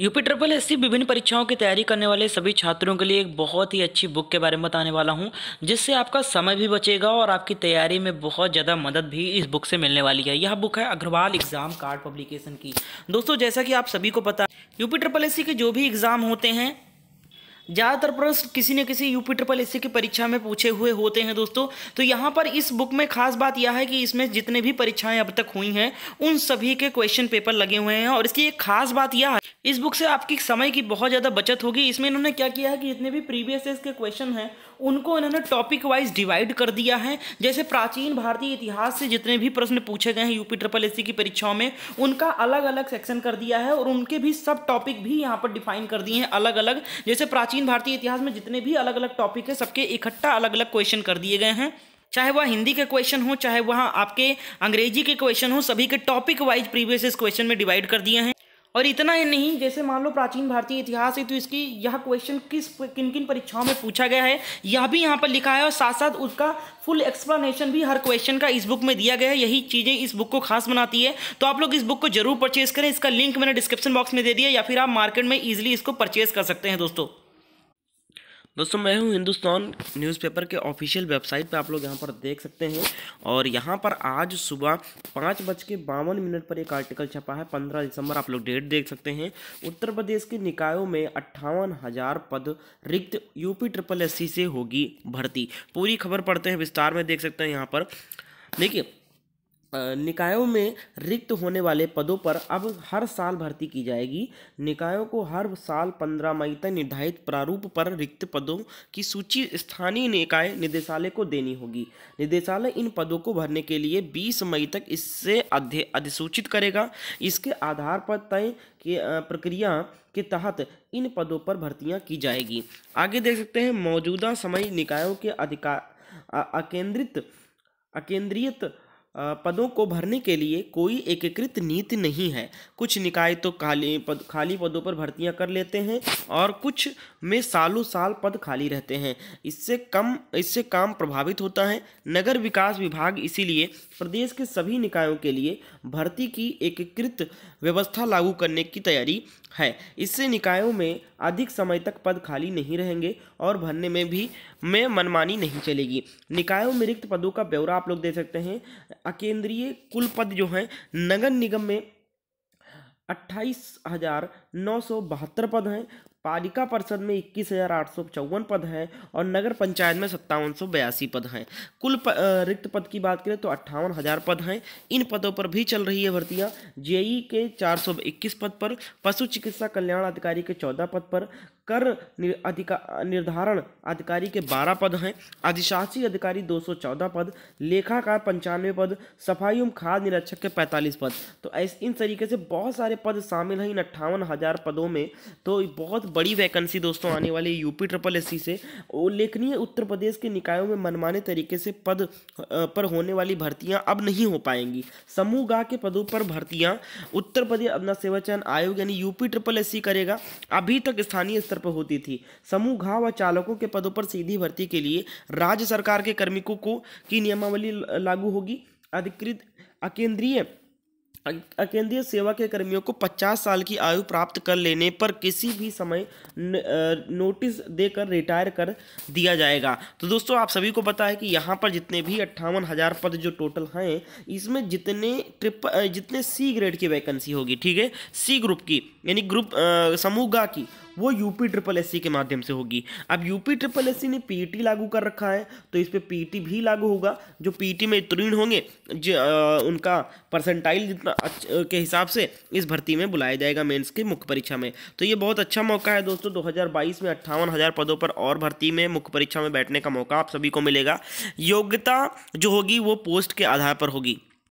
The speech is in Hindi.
यूपी ट्रिपल एस विभिन्न परीक्षाओं की तैयारी करने वाले सभी छात्रों के लिए एक बहुत ही अच्छी बुक के बारे में बताने वाला हूं जिससे आपका समय भी बचेगा और आपकी तैयारी में बहुत ज़्यादा मदद भी इस बुक से मिलने वाली है यह बुक है अग्रवाल एग्जाम कार्ड पब्लिकेशन की दोस्तों जैसा कि आप सभी को पता यूपी ट्रिपल एस के जो भी एग्ज़ाम होते हैं ज़्यादातर प्रश्न किसी न किसी यूपी ट्रिपल एस की परीक्षा में पूछे हुए होते हैं दोस्तों तो यहाँ पर इस बुक में खास बात यह है कि इसमें जितने भी परीक्षाएं अब तक हुई हैं उन सभी के क्वेश्चन पेपर लगे हुए हैं और इसकी एक खास बात यह है इस बुक से आपकी समय की बहुत ज़्यादा बचत होगी इसमें इन्होंने क्या किया है कि जितने भी प्रीवियस ईयर के क्वेश्चन हैं उनको इन्होंने टॉपिक वाइज डिवाइड कर दिया है जैसे प्राचीन भारतीय इतिहास से जितने भी प्रश्न पूछे गए हैं यूपी ट्रिपल एस की परीक्षाओं में उनका अलग अलग सेक्शन कर दिया है और उनके भी सब टॉपिक भी यहाँ पर डिफाइन कर दिए हैं अलग अलग जैसे प्राचीन प्राचीन भारतीय इतिहास में जितने भी अलग अलग टॉपिक है सबके इकट्ठा अलग अलग क्वेश्चन कर दिए गए हैं चाहे वह हिंदी के क्वेश्चन हो चाहे वह आपके अंग्रेजी के क्वेश्चन हो सभी के टॉपिक वाइज प्रीवियस क्वेश्चन में डिवाइड कर दिए हैं और इतना ही नहीं जैसे मान लो प्राचीन भारतीय इतिहास है तो इसकी यह क्वेश्चन किस किन किन परीक्षाओं में पूछा गया है यह भी यहाँ पर लिखा है और साथ साथ उसका फुल एक्सप्लेनेशन भी हर क्वेश्चन का इस बुक में दिया गया है यही चीज़ें इस बुक को खास बनाती है तो आप लोग इस बुक को जरूर परचेज करें इसका लिंक मैंने डिस्क्रिप्शन बॉक्स में दे दिया या फिर आप मार्केट में ईजिली इसको परचेज कर सकते हैं दोस्तों दोस्तों मैं हूं हिंदुस्तान न्यूज़पेपर के ऑफिशियल वेबसाइट पे आप लोग यहां पर देख सकते हैं और यहां पर आज सुबह पाँच बज के बावन मिनट पर एक आर्टिकल छपा है पंद्रह दिसंबर आप लोग डेट देख सकते हैं उत्तर प्रदेश के निकायों में अट्ठावन हज़ार पद रिक्त यूपी ट्रिपल एस से होगी भर्ती पूरी खबर पढ़ते हैं विस्तार में देख सकते हैं यहाँ पर देखिए निकायों में रिक्त होने वाले पदों पर अब हर साल भर्ती की जाएगी निकायों को हर साल पंद्रह मई तक निर्धारित प्रारूप पर रिक्त पदों की सूची स्थानीय निकाय निदेशालय को देनी होगी निदेशालय इन पदों को भरने के लिए बीस मई तक इससे अधिसूचित करेगा इसके आधार पर तय की प्रक्रिया के तहत इन पदों पर भर्तियां की जाएगी आगे देख सकते हैं मौजूदा समय निकायों के अधिकार अकेंद्रित अकेंद्रित पदों को भरने के लिए कोई एकीकृत नीति नहीं है कुछ निकाय तो खाली पद खाली पदों पर भर्तियां कर लेते हैं और कुछ में सालों साल पद खाली रहते हैं इससे कम इससे काम प्रभावित होता है नगर विकास विभाग इसीलिए प्रदेश के सभी निकायों के लिए भर्ती की एकीकृत व्यवस्था लागू करने की तैयारी है इससे निकायों में अधिक समय तक पद खाली नहीं रहेंगे और भरने में भी में मनमानी नहीं चलेगी निकायों में रिक्त पदों का ब्यौरा आप लोग दे सकते हैं अकेंद्रीय कुल पद जो हैं नगर निगम में अट्ठाईस हज़ार नौ सौ बहत्तर पद हैं पालिका परिषद में इक्कीस हज़ार आठ सौ चौवन पद हैं और नगर पंचायत में सत्तावन सौ बयासी पद हैं कुल प, रिक्त पद की बात करें तो अट्ठावन हज़ार पद हैं इन पदों पर भी चल रही है भर्तियां जेई के चार सौ इक्कीस पद पर पशु चिकित्सा कल्याण अधिकारी के चौदह पद पर कर अधिका निर्धारण अधिकारी के 12 पद हैं अधिशासी अधिकारी 214 पद लेखाकार पंचानवे पद सफाई एवं खाद निरीक्षक के 45 पद तो ऐसे इन तरीके से बहुत सारे पद शामिल हैं इन अट्ठावन हज़ार पदों में तो बहुत बड़ी वैकेंसी दोस्तों आने वाली यूपी ट्रिपल एस से उल्लेखनीय उत्तर प्रदेश के निकायों में मनमाने तरीके से पद पर होने वाली भर्तियां अब नहीं हो पाएंगी समूह गाह के पदों पर भर्तियां उत्तर प्रदेश अपना सेवा चयन आयोग यानी यूपी ट्रिपल एस करेगा अभी तक स्थानीय स्तर पर होती थी समूह घाव व चालकों के पदों पर सीधी भर्ती के लिए राज्य सरकार के कर्मिकों को की नियमावली लागू होगी अधिकृत अकेंद्रीय अकेंद्रीय सेवा के कर्मियों को 50 साल की आयु प्राप्त कर लेने पर किसी भी समय नोटिस देकर रिटायर कर दिया जाएगा तो दोस्तों आप सभी को पता है कि यहाँ पर जितने भी अट्ठावन हज़ार पद जो टोटल हैं इसमें जितने ट्रिप जितने सी ग्रेड की वैकेंसी होगी ठीक है सी ग्रुप की यानी ग्रुप समूह गा की वो यूपी ट्रिपल एस के माध्यम से होगी अब यूपी ट्रिपल एस ने पीटी लागू कर रखा है तो इस पर पी भी लागू होगा जो पीटी में उत्तीर्ण होंगे जो उनका परसेंटाइल जितना के हिसाब से इस भर्ती में बुलाया जाएगा मेंस की मुख्य परीक्षा में तो ये बहुत अच्छा मौका है दोस्तों 2022 में अट्ठावन हज़ार पदों पर और भर्ती में मुख्य परीक्षा में बैठने का मौका आप सभी को मिलेगा योग्यता जो होगी वो पोस्ट के आधार पर होगी